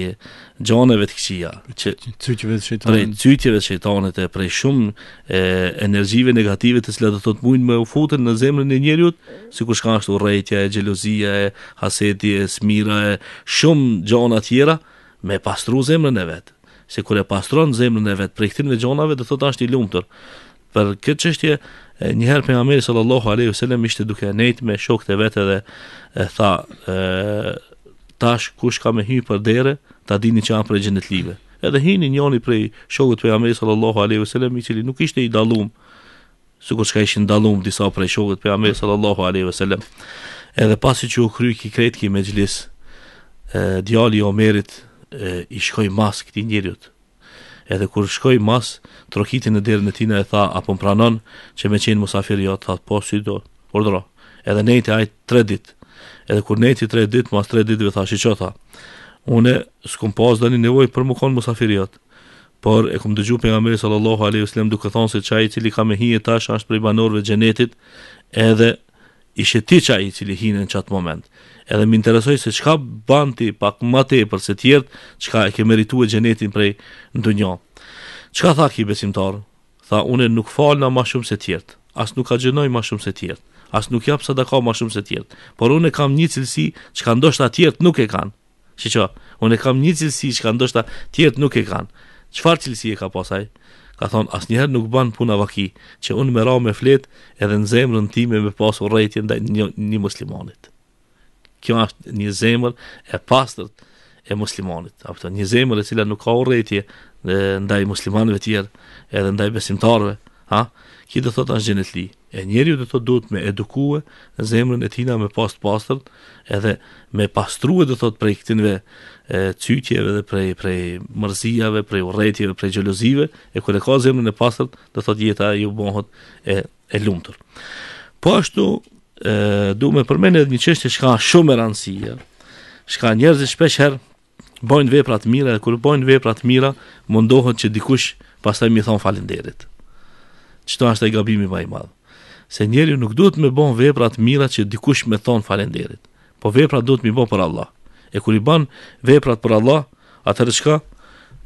S2: gjoneve të këqia. Cytjeve të shejtonit. Prej cytjeve të shejtonit e prej shumë e, energjive negative të cilat do të thotë mujnë me u futën në zemrën e njerëzit, sikur shkan ashtu urrëtia, e xhelozia, e haseti, e smira, e shumë gjona të tjera me pastru zemrën e vet. Se kur e pastron zemrën e vet prej këtyre gjonave, do thotë është i lumtur. Për këtë çështje një herë sallallahu alaihi wasallam ishte duke nejtë me shokët e vet edhe e tha, tash kush ka me hyrë për derë ta dini që janë për gjendet live. Edhe hini njëri prej shokut të pejgamberit sallallahu alaihi wasallam i cili nuk ishte i së sikur çka ishin dalum disa prej shokut të pejgamberit sallallahu alaihi wasallam. Edhe pasi që u kry ky kretki me gjlis, e djali o Omerit e, i shkoi mas këtij njeriu. Edhe kur shkoi mas trokitin në derën e tij na e tha apo pranon që me qenë musafir jo ja, tha po si do. Por dora. Edhe nejte ajtë tre ditë, Edhe kur neti 3 ditë, mos 3 ditëve thash i qëta, Unë s'kom pas një nevojë për mëkon musafirjat. Por e kam dëgjuar pejgamberi sallallahu alaihi wasallam duke thonë se qaj i cili ka me hije tash është prej banorve gjenetit xhenetit, edhe i ti qaj i cili hinën çat moment. Edhe më interesoj se çka banti pak më tepër se të tjerë, çka e ke merituar xhenetin prej ndonjë. Çka tha ki besimtar? Tha unë nuk falë na më shumë se të tjerë. As nuk ka gjenoj më shumë se të tjerë as nuk jap sadaka më shumë se tjetër. Por unë kam një cilësi që ka ndoshta të nuk e kanë. Siç e unë kam një cilësi që ka ndoshta të nuk e kanë. Çfarë cilësi e ka pasaj? Ka thon asnjëherë nuk bën puna vaki, që unë me ra me flet edhe në zemrën time me pas urrëtitë ndaj një, një muslimanit. Kjo është një zemër e pastër e muslimanit. Apo një zemër e cila nuk ka urrëtitë ndaj muslimanëve të tjerë, edhe ndaj besimtarëve, ha? Ki do thot as gjenetli. E njeriu do thot duhet me edukue zemrën e tina me të pastër, edhe me pastrua do thot prej këtyve e cytjeve dhe prej prej mërzijave, prej urrëtive, prej xhelozive, e kur e ka zemrën e pastër, do thot jeta ju bëhet e e lumtur. Po ashtu ë do me përmend edhe një çështje që ka shumë e rëndësishme, që ka shpesh herë bojnë vepra të mira dhe kur bojnë vepra të mira mundohet që dikush pastaj mi thon falënderit qëto është e gabimi më i madhë. Se njeri nuk duhet me vepra veprat mira që dikush me thonë falenderit, po veprat duhet me bon për Allah. E kur i ban veprat për Allah, atërë çka?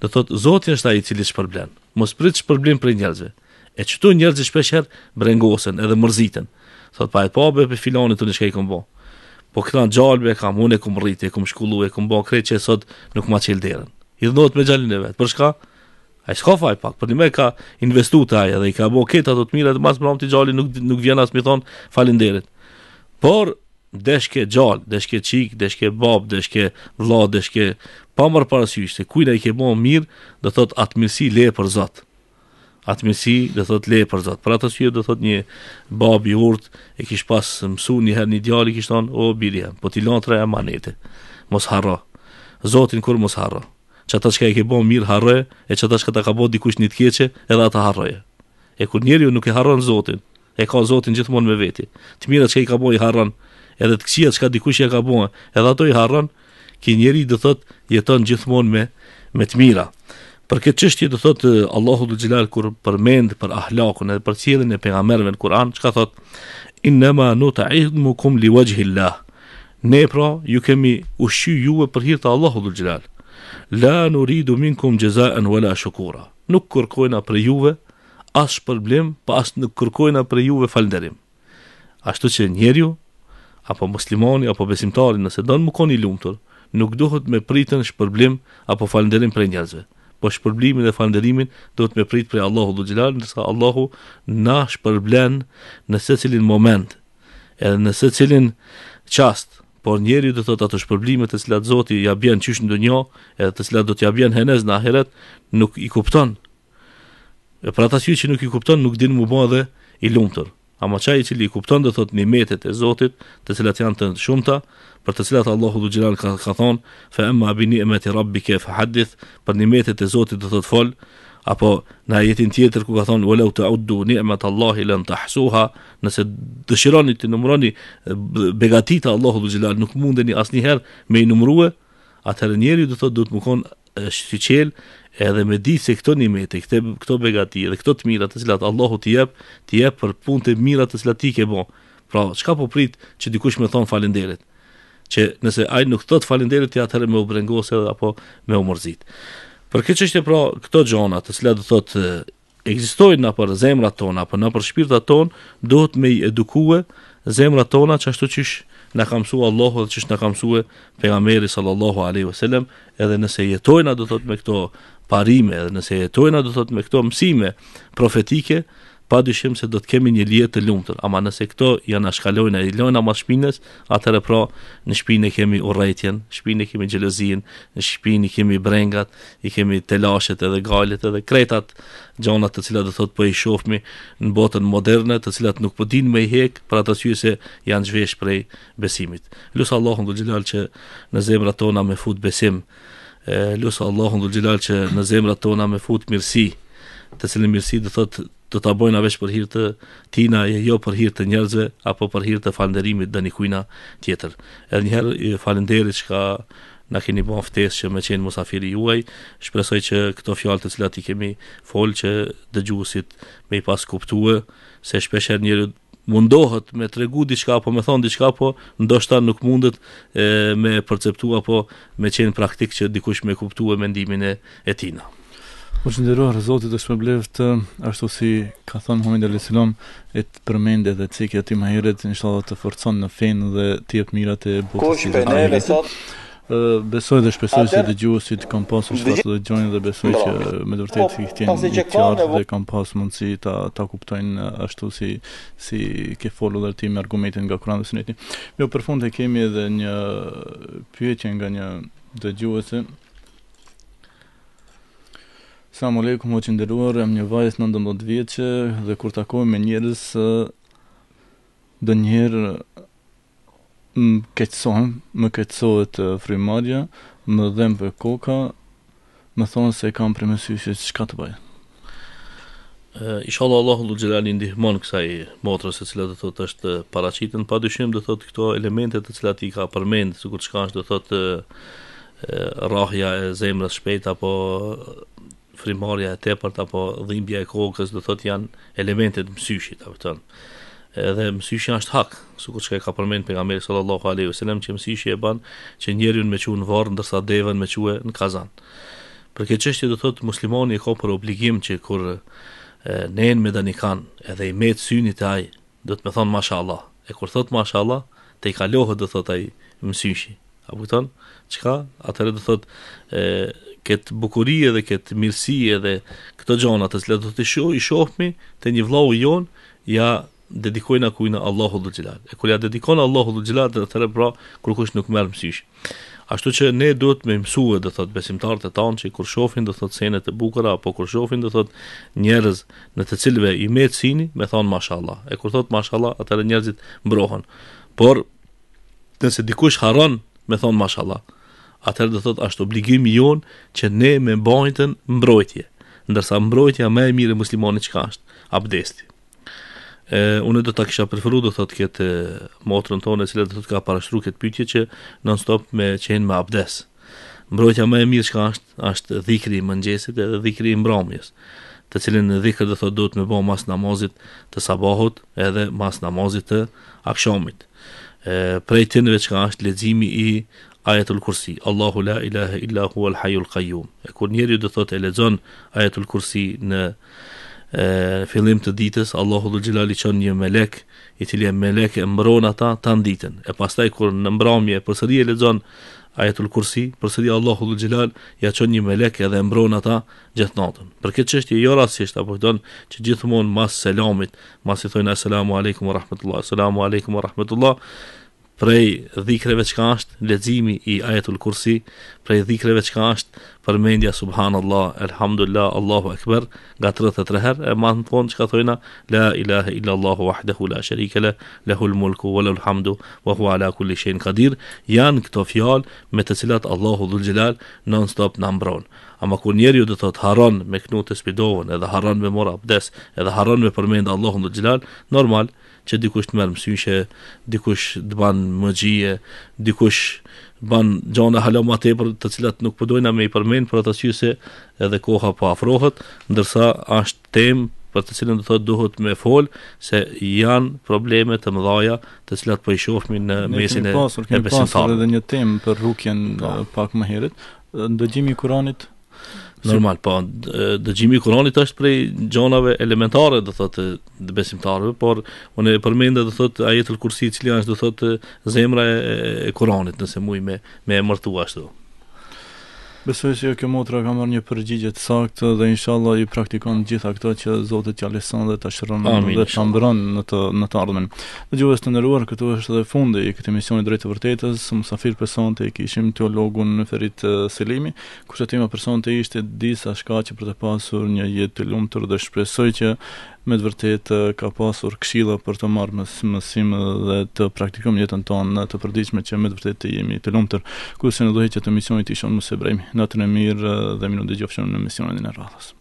S2: Do thotë, Zotin është ai cili shpërblen, mos prit shpërblim për njerëzve. E qëtu njerëzve shpesher brengosen edhe mërziten. Thotë, pa e pa be për filonit të një shkej këmbo. Po këtan gjalbe kam, unë e kum e kum shkullu, e kum bo që e sot nuk ma qilderen. I dhënot me gjallin e vet. për çka? A i s'ka pak, për një me ka investu të aja dhe i ka bo ketë ato të mire të mas më ramë të gjalli nuk, nuk vjen asë mi thonë falin derit. Por, deshke gjall, deshke qik, deshke bab, deshke vla, deshke pa mërë parasysh, se kujna i ke bo mirë dhe thot atë mirësi le për zatë. Atë mirësi dhe thot le për zatë. Për atë syrë dhe thot një bab i urt e kish pas mësu një herë një djali kish thonë, o, birja, po t'i lantra e manete, mos harra, zotin kur mos harra që ata që ka e ke bo mirë harëje, e që ata që ta ka bo dikush një të keqe, edhe ata harëje. E kur njeri ju nuk e harën Zotin, e ka Zotin gjithmonë me veti, të mirë që ka i ka bo i harën, edhe të kësia që ka dikush e ka bo, edhe ato i harën, ki njeri dhe thot jeton gjithmonë me, me të mira. Për këtë qështje dhe thot eh, Allahu dhe gjilal kur përmend për ahlakun edhe për cilin e pengamerve në Kur'an, që ka thot, in nu në ta idhë kum li wajhilla, ne pra ju kemi ushqy juve për hirtë Allahu dhe gjilal, La në ridu min kum gjeza e shukura. Nuk kërkojna për juve, as shpërblim, pa po as nuk kërkojna për juve falënderim. Ashtu që ju, apo muslimoni, apo besimtari, nëse do në mukoni lumëtur, nuk duhet me pritën shpërblim apo falenderim për njerëzve. Po shpërblimin dhe falenderimin duhet me pritë për Allahu dhe gjelalë, nësa Allahu na shpërblen në secilin cilin moment, edhe në secilin cilin por njeri dhe thot atë shpërblimet të cilat Zoti ja bjen qysh në dënjo, edhe të cilat do t'ja bjen henez në ahiret, nuk i kupton. E pra ta që nuk i kupton, nuk din mu bo dhe i lumëtër. Ama qaj i cili i kupton dhe thot nimetet e Zotit, të cilat janë të shumëta, për të cilat Allahu dhu gjelan ka, ka thonë, fa amma bi e me të hadith, për nimetet e Zotit dhe thot fol, apo në ajetin tjetër ku ka thonë wala ta'uddu ni'mat Allahi lan tahsuha nëse dëshironi të numëroni begatitë Allahu dhe xhelal nuk mundeni asnjëherë me i numërua atëherë njeriu do thotë do të më kon shiqel edhe me di se këto nimete, këto këto begati dhe këto të mira të cilat Allahu t'i jep, t'i jep për punë të mira të cilat ti ke bën. Pra, çka po prit që dikush më thon falënderit? që nëse ai nuk thot falënderit ti atëherë më u brengos apo më u mërzit. Për këtë çështje pra, këto gjonat, të cilat do thot, ekzistojnë në për zemrat tona, po për në për shpirtrat tonë, duhet me i edukue zemrat tona që ashtu qysh në kam Allahu dhe qysh në kam suë pegameri sallallahu aleyhi vësillem, edhe nëse jetojna do thot me këto parime, edhe nëse jetojna do thot me këto mësime profetike, pa dyshim se do të kemi një lije të lumëtër, ama nëse këto janë ashkalojnë e i lojnë ama shpinës, atër e pra në shpinë e kemi urejtjen, shpinë e kemi gjelëzin, në shpinë i kemi brengat, i kemi telashet edhe galet edhe kretat, gjonat të cilat dhe thot për po i shofmi në botën moderne, të cilat nuk për po din me i hek, pra të syrë se janë zhvesh prej besimit. Lusë Allah, në gjelal që në zemra tona me fut besim, lusë Allahun në gjelal që në zemra tona me fut mirësi, të cilë mirësi dhe thot do ta bojna veç për hir të tina e jo për hir të njerëzve apo për hir të falënderimit dani kujna tjetër edhe një herë falënderit që ka na keni bën ftesë që më qenë musafiri juaj shpresoj që këto fjalë të cilat i kemi fol që dëgjuesit me i pas kuptue se shpesh herë njerëzit mundohet me tregu diçka apo me thon diçka po ndoshta nuk mundet e, me perceptua apo me qenë praktik që dikush
S1: me kuptue mendimin
S2: e, e tina.
S1: Më që Zotit është me blevë të ashtu si ka thonë Muhammed Ali Silom e të përmende dhe të cikja ti ma heret në të forcon në fenë dhe të jep mirat e botës i dhe sot? Besoj dhe shpesoj si dhe gjuhë si të kam pasë në shfasë dhe gjojnë dhe besoj që po, me dërtejt si po, këtjen i qartë dhe kam pasë mundësi ta kuptojnë uh, ashtu si si ke folu dhe ti me argumentin nga kuran dhe sënëtni Mjo për fund e kemi edhe një pyetje nga një dhe Salamu alaikum, o që jam një vajtë në vjeqe dhe kur takojmë me njerës dhe njerë më keqësohem, më keqësohet frimarja, më dhem për koka, më thonë se kam për mesy që ka të bajë.
S2: Uh, Ishala Allah, Allah, Gjelani, ndihmonë kësaj motrës e cilat dhe thot është paracitën, pa dyshim dhe thot këto elementet të cilat i ka përmendë, së kur të shkash dhe thot uh, rahja e zemrës shpejt, apo frimarja e tepërt apo dhimbja e kokës do thot janë elementet mësyshit apo thon. Edhe mësyshi është hak, sikur çka e ka përmend pejgamberi sallallahu alaihi wasallam që mësyshi e bën që njeriu me çun varr ndërsa devën me çue në kazan. Për këtë çështje do thot muslimani e ka për obligim që kur nën me danikan edhe i met synit e ai do të më thon mashallah. E kur thot mashallah, te i kalohet do thot ai mësyshi. Apo thon çka? Atëre do thot e, këtë bukurie dhe këtë mirësie dhe këto gjona të cilat do të shoh, i shohmi te një vllau i jon, ja dedikojna kujna Allahu dhe E kur ja dedikojna Allahu dhe gjelat, dhe të pra, kur kush nuk merë mësish. Ashtu që ne do të me mësue, dhe thot, besimtarët e tanë që i kur shofin, dhe thot, senet e bukara, apo kur shofin, dhe thot, njerëz në të cilve i me të sini, me thonë mashallah. E kur thot mashallah, atëre njerëzit mbrohen. Por, nëse dikush haron, me thonë mashallah atëherë do thot është obligimi jon që ne me bajtën mbrojtje. Ndërsa mbrojtja më e mirë e që çka është? Abdesti. Ë unë do ta kisha preferu do thot, këtë motrën tonë e cila do thotë ka parashru këtë pyetje që non stop me qenë me abdes. Mbrojtja më e mirë çka është? Është dhikri i mëngjesit dhe dhikri i mbrëmjes të cilin në do dhe thot do të me bo mas namazit të sabahot edhe mas namazit të akshomit. E, prej nëve që ka është ledzimi i ajetul kursi, Allahu la ilaha illa hua l'hajul qajum. E kur njeri dhe thot e lezon ajetul kursi në e, fillim të ditës, Allahu dhe gjilali qënë një melek, i tili e melek e mbron ata të nditën. E pastaj kur në mbramje, përsëri e lezon ajetul kursi, përsëri Allahu dhe gjilal ja qënë një melek edhe mbron ata gjithë natën. Për këtë e jo rasisht, apo këtën që gjithmonë mas selamit, mas i thojnë, assalamu alaikum wa rahmetullah, assalamu alaikum wa rahmetullah, prej dhikreve që ka është lezimi i ajetul kursi, prej dhikreve që ka është përmendja subhanallah, elhamdullah, allahu ekber, nga 33 her, e ma në tonë që ka thojna, la ilahe illa allahu wahdehu la sharikele, lehu l-mulku, wa lehu hamdu wa hua ala kulli shen kadir, janë këto fjallë me të cilat allahu dhul gjelal non stop në mbronë. Ama kur njeri ju dhe thot haron me knu të spidovën, edhe haron me mora abdes, edhe haron me përmendja allahu dhul gjelal, normal, që dikush të merë mësyshe, dikush të banë mëgjie, dikush banë gjona halo të e të cilat nuk përdojna me i përmenë, për atë asyju se edhe koha pa po afrohet, ndërsa ashtë temë për të cilën dhe thotë duhet me folë, se janë probleme të mëdhaja të cilat për po i shohmi në mesin e besimtarë. Ne kemi pasur, kemi pasur
S1: edhe një temë për rukjen po. pak më herit, ndëgjimi kuranit Normal,
S2: po, dëgjimi i Kuranit është prej gjonave elementare, do thotë, të besimtarëve, por unë e përmenda do thotë ajetul Kursi i cili është do thotë zemra e Kuranit, nëse mua me me mërtu ashtu.
S1: Besoj se jo kjo motra ka marrë një përgjigje të saktë dhe inshallah i praktikon gjitha këto që Zoti t'i lëson dhe ta shëron dhe ta mbron në të në të ardhmen. Dhe ju të ndëruar këtu është edhe fundi i këtij misioni drejt të vërtetës, sum safir person kishim teologun në Ferit Selimi, kushtetima personte ishte disa shkaqe për të pasur një jetë të lumtur dhe shpresoj që me të vërtet eh, ka pasur këshilla për të marrë mës, mësim dhe të praktikojmë jetën tonë në të përditshme që me të vërtet të jemi të lumtur. Kurse në dohet që të misionit ishon Musa Në natën e mirë eh, dhe minutë dëgjofshëm në misionin e radhës.